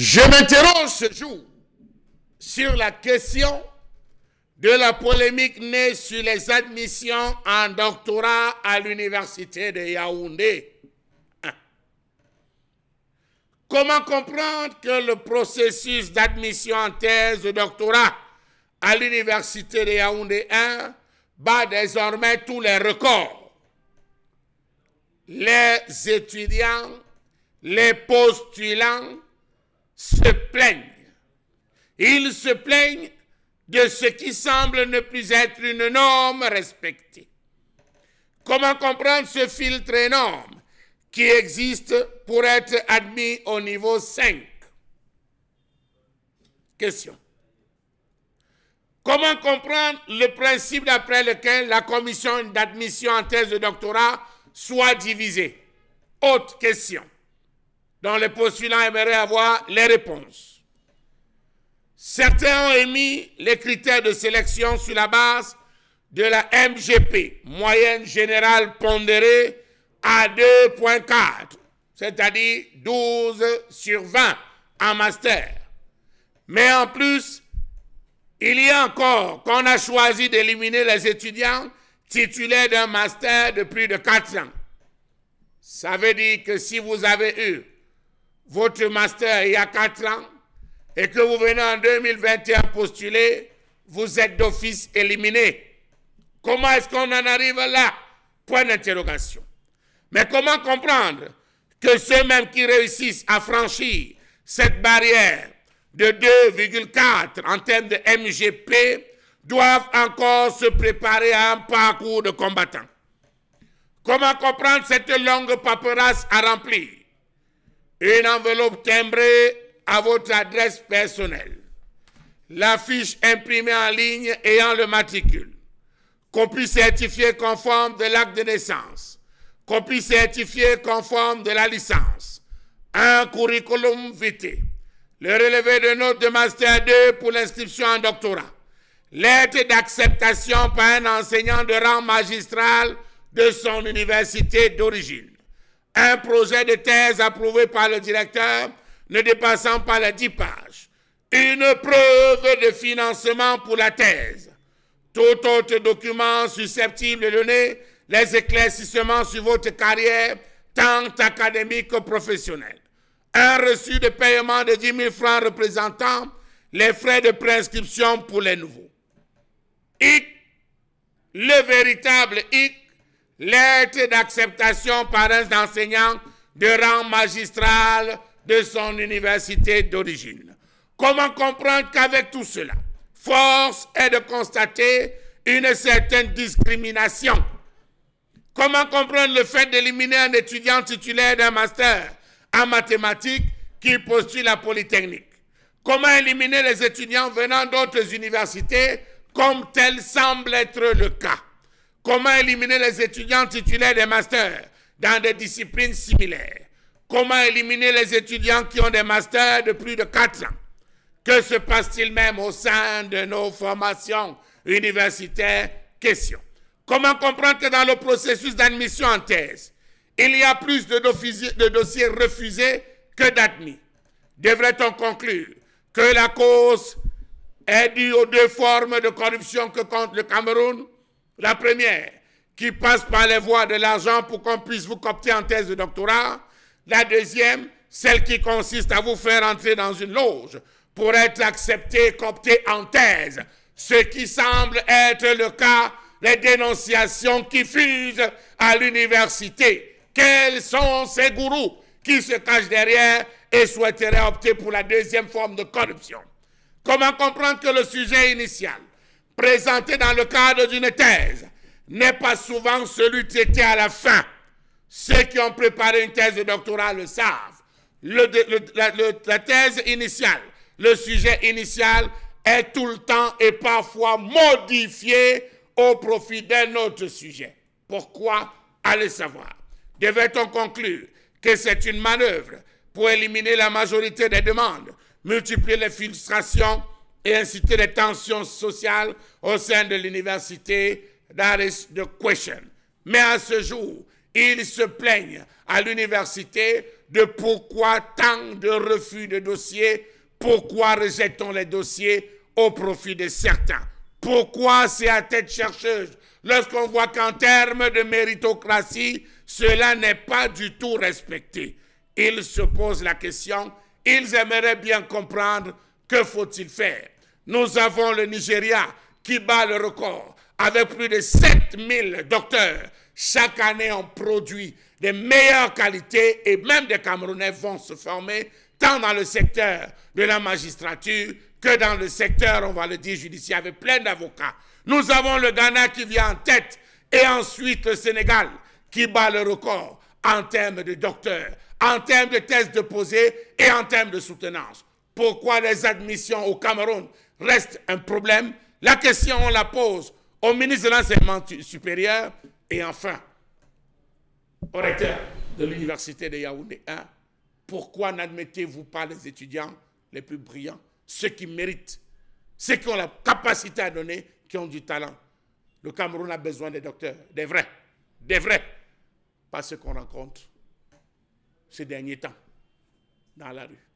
Je m'interroge ce jour sur la question de la polémique née sur les admissions en doctorat à l'université de Yaoundé. Hein. Comment comprendre que le processus d'admission en thèse de doctorat à l'université de Yaoundé 1 bat désormais tous les records Les étudiants, les postulants, se plaignent. Ils se plaignent de ce qui semble ne plus être une norme respectée. Comment comprendre ce filtre énorme qui existe pour être admis au niveau 5 Question. Comment comprendre le principe d'après lequel la commission d'admission en thèse de doctorat soit divisée Autre question dont les postulants aimeraient avoir les réponses. Certains ont émis les critères de sélection sur la base de la MGP, moyenne générale pondérée à 2.4, c'est-à-dire 12 sur 20 en master. Mais en plus, il y a encore qu'on a choisi d'éliminer les étudiants titulaires d'un master de plus de 4 ans. Ça veut dire que si vous avez eu votre master il y a 4 ans et que vous venez en 2021 postuler, vous êtes d'office éliminé. Comment est-ce qu'on en arrive là Point d'interrogation. Mais comment comprendre que ceux-mêmes qui réussissent à franchir cette barrière de 2,4 en termes de MGP doivent encore se préparer à un parcours de combattants Comment comprendre cette longue paperasse à remplir une enveloppe timbrée à votre adresse personnelle, l'affiche imprimée en ligne ayant le matricule, copie certifiée conforme de l'acte de naissance, copie certifiée conforme de la licence, un curriculum vitae, le relevé de notes de Master 2 pour l'inscription en doctorat, lettre d'acceptation par un enseignant de rang magistral de son université d'origine un projet de thèse approuvé par le directeur ne dépassant pas les 10 pages. Une preuve de financement pour la thèse. Tout autre document susceptible de donner les éclaircissements sur votre carrière, tant académique que professionnelle. Un reçu de paiement de 10 000 francs représentant les frais de prescription pour les nouveaux. le véritable hic, lettre d'acceptation par un enseignant de rang magistral de son université d'origine. Comment comprendre qu'avec tout cela, force est de constater une certaine discrimination. Comment comprendre le fait d'éliminer un étudiant titulaire d'un master en mathématiques qui postule à Polytechnique Comment éliminer les étudiants venant d'autres universités comme tel semble être le cas Comment éliminer les étudiants titulaires des masters dans des disciplines similaires Comment éliminer les étudiants qui ont des masters de plus de 4 ans Que se passe-t-il même au sein de nos formations universitaires Question. Comment comprendre que dans le processus d'admission en thèse, il y a plus de, de dossiers refusés que d'admis Devrait-on conclure que la cause est due aux deux formes de corruption que compte le Cameroun la première, qui passe par les voies de l'argent pour qu'on puisse vous coopter en thèse de doctorat. La deuxième, celle qui consiste à vous faire entrer dans une loge pour être accepté, coopté en thèse. Ce qui semble être le cas, les dénonciations qui fusent à l'université. Quels sont ces gourous qui se cachent derrière et souhaiteraient opter pour la deuxième forme de corruption Comment comprendre que le sujet initial présenté dans le cadre d'une thèse n'est pas souvent celui qui était à la fin. Ceux qui ont préparé une thèse doctorale le savent. Le, la, thèse initiale, le sujet initial est tout le temps et parfois modifié au profit d'un autre sujet. Pourquoi Allez savoir. Devait-on conclure que c'est une manœuvre pour éliminer la majorité des demandes, multiplier les frustrations et inciter les tensions sociales au sein de l'université. That question. Mais à ce jour, ils se plaignent à l'université de pourquoi tant de refus de dossiers, pourquoi rejetons les dossiers au profit de certains. Pourquoi c'est à tête chercheuse lorsqu'on voit qu'en termes de méritocratie, cela n'est pas du tout respecté Ils se posent la question, ils aimeraient bien comprendre que faut-il faire Nous avons le Nigeria qui bat le record avec plus de 7000 docteurs. Chaque année, on produit des meilleures qualités et même des Camerounais vont se former tant dans le secteur de la magistrature que dans le secteur, on va le dire, judiciaire, avec plein d'avocats. Nous avons le Ghana qui vient en tête et ensuite le Sénégal qui bat le record en termes de docteurs, en termes de tests déposés et en termes de soutenance pourquoi les admissions au Cameroun restent un problème. La question, on la pose au ministre de l'Enseignement supérieur et enfin au recteur de l'Université de Yaoundé 1. Hein, pourquoi n'admettez-vous pas les étudiants les plus brillants, ceux qui méritent, ceux qui ont la capacité à donner, qui ont du talent Le Cameroun a besoin des docteurs, des vrais, des vrais, pas ceux qu'on rencontre ces derniers temps dans la rue.